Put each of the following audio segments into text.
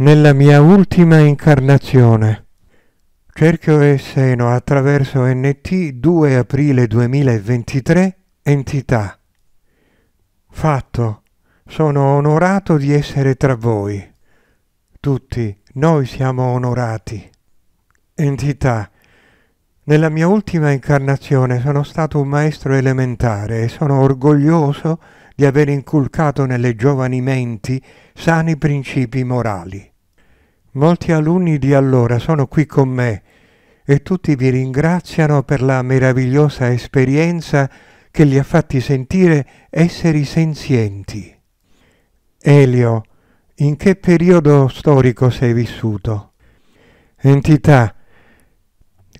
nella mia ultima incarnazione. Cerchio e Seno attraverso NT 2 aprile 2023 Entità. Fatto. Sono onorato di essere tra voi. Tutti, noi siamo onorati. Entità. Nella mia ultima incarnazione sono stato un maestro elementare e sono orgoglioso di aver inculcato nelle giovani menti sani principi morali. Molti alunni di allora sono qui con me e tutti vi ringraziano per la meravigliosa esperienza che li ha fatti sentire esseri senzienti. Elio, in che periodo storico sei vissuto? Entità,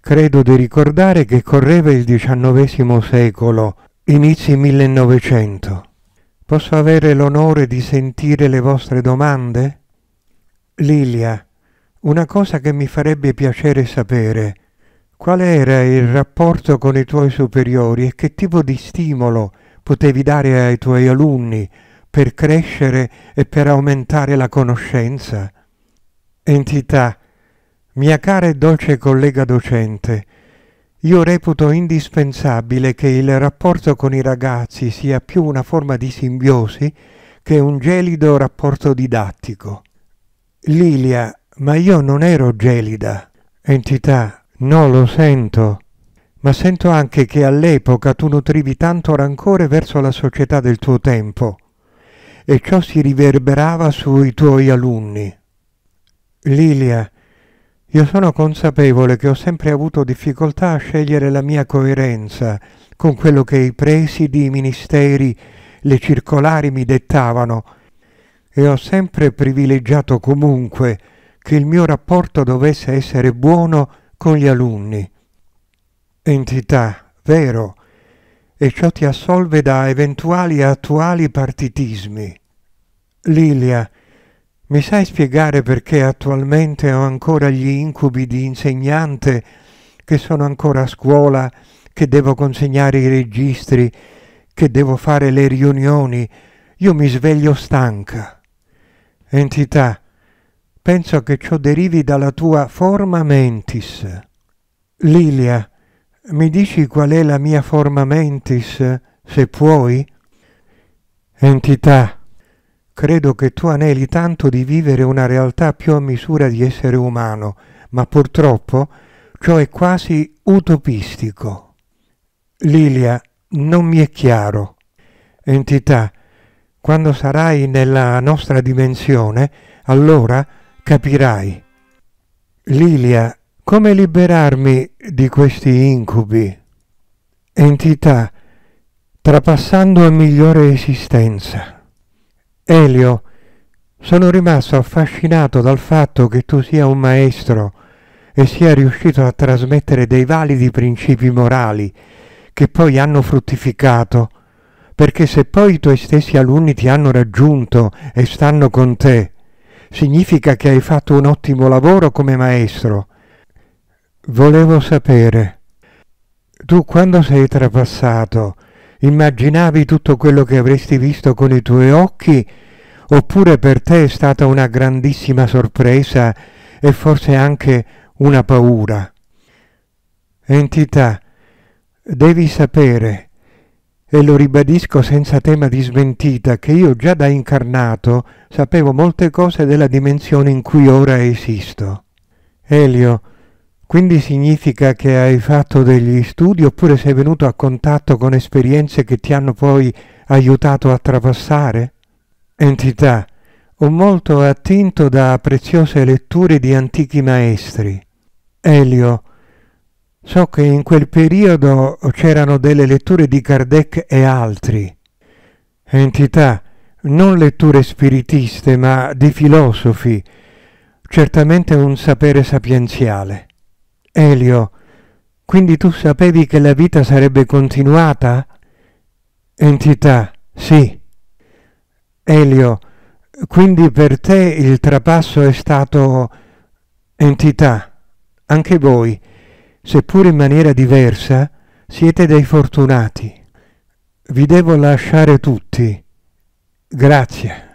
credo di ricordare che correva il XIX secolo, inizi 1900. Posso avere l'onore di sentire le vostre domande? Lilia, una cosa che mi farebbe piacere sapere. Qual era il rapporto con i tuoi superiori e che tipo di stimolo potevi dare ai tuoi alunni per crescere e per aumentare la conoscenza? Entità, mia cara e dolce collega docente, io reputo indispensabile che il rapporto con i ragazzi sia più una forma di simbiosi che un gelido rapporto didattico. Lilia, ma io non ero gelida. Entità, no, lo sento. Ma sento anche che all'epoca tu nutrivi tanto rancore verso la società del tuo tempo e ciò si riverberava sui tuoi alunni. Lilia, io sono consapevole che ho sempre avuto difficoltà a scegliere la mia coerenza con quello che i presidi, i ministeri, le circolari mi dettavano e ho sempre privilegiato comunque che il mio rapporto dovesse essere buono con gli alunni. Entità, vero, e ciò ti assolve da eventuali attuali partitismi. Lilia, mi sai spiegare perché attualmente ho ancora gli incubi di insegnante, che sono ancora a scuola, che devo consegnare i registri, che devo fare le riunioni? Io mi sveglio stanca entità, penso che ciò derivi dalla tua forma mentis. Lilia, mi dici qual è la mia forma mentis, se puoi? Entità, credo che tu aneli tanto di vivere una realtà più a misura di essere umano, ma purtroppo ciò è quasi utopistico. Lilia, non mi è chiaro. Entità, quando sarai nella nostra dimensione, allora capirai. Lilia, come liberarmi di questi incubi? Entità, trapassando a migliore esistenza. Elio, sono rimasto affascinato dal fatto che tu sia un maestro e sia riuscito a trasmettere dei validi principi morali che poi hanno fruttificato perché se poi i tuoi stessi alunni ti hanno raggiunto e stanno con te, significa che hai fatto un ottimo lavoro come maestro. Volevo sapere, tu quando sei trapassato, immaginavi tutto quello che avresti visto con i tuoi occhi, oppure per te è stata una grandissima sorpresa e forse anche una paura? Entità, devi sapere e lo ribadisco senza tema di smentita, che io già da incarnato sapevo molte cose della dimensione in cui ora esisto. Elio, quindi significa che hai fatto degli studi oppure sei venuto a contatto con esperienze che ti hanno poi aiutato a trapassare? Entità, ho molto attinto da preziose letture di antichi maestri. Elio, So che in quel periodo c'erano delle letture di Kardec e altri, entità, non letture spiritiste, ma di filosofi, certamente un sapere sapienziale. Elio, quindi tu sapevi che la vita sarebbe continuata? Entità, sì. Elio, quindi per te il trapasso è stato entità, anche voi seppur in maniera diversa, siete dei fortunati. Vi devo lasciare tutti. Grazie.